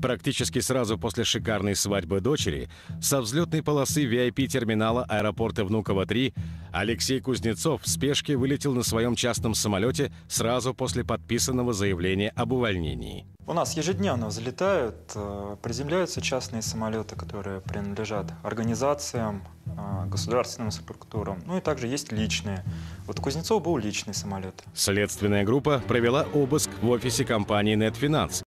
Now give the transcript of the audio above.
Практически сразу после шикарной свадьбы дочери со взлетной полосы VIP-терминала аэропорта Внуково-3 Алексей Кузнецов в спешке вылетел на своем частном самолете сразу после подписанного заявления об увольнении. У нас ежедневно взлетают, э, приземляются частные самолеты, которые принадлежат организациям, э, государственным структурам, ну и также есть личные. Вот Кузнецов был личный самолет. Следственная группа провела обыск в офисе компании NetFinance.